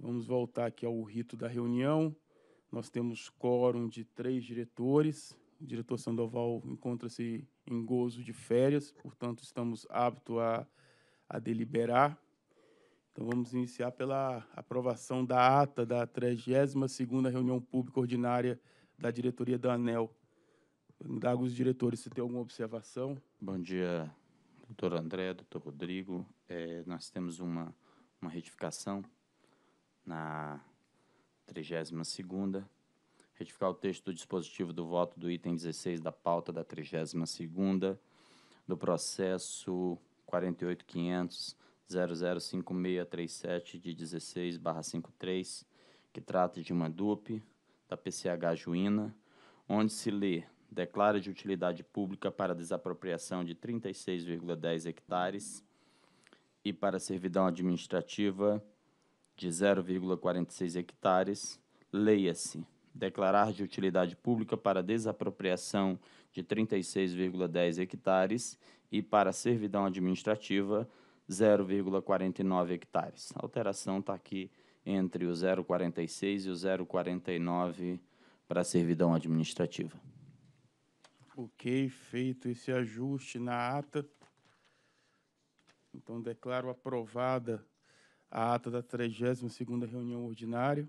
Vamos voltar aqui ao rito da reunião. Nós temos quórum de três diretores. O diretor Sandoval encontra-se em gozo de férias, portanto, estamos aptos a, a deliberar. Então, vamos iniciar pela aprovação da ata da 32ª reunião pública ordinária da diretoria da ANEL. Indago os diretores se tem alguma observação. Bom dia, doutor André, doutor Rodrigo. É, nós temos uma, uma retificação na 32ª, retificar o texto do dispositivo do voto do item 16 da pauta da 32ª, do processo 48.500.005637 de 16 53, que trata de uma dupe da PCH Juína, onde se lê declara de utilidade pública para desapropriação de 36,10 hectares e para servidão administrativa de 0,46 hectares, leia-se declarar de utilidade pública para desapropriação de 36,10 hectares e para servidão administrativa 0,49 hectares. A alteração está aqui entre o 0,46 e o 0,49 para servidão administrativa. Ok, feito esse ajuste na ata. Então, declaro aprovada a ata da 32ª reunião ordinária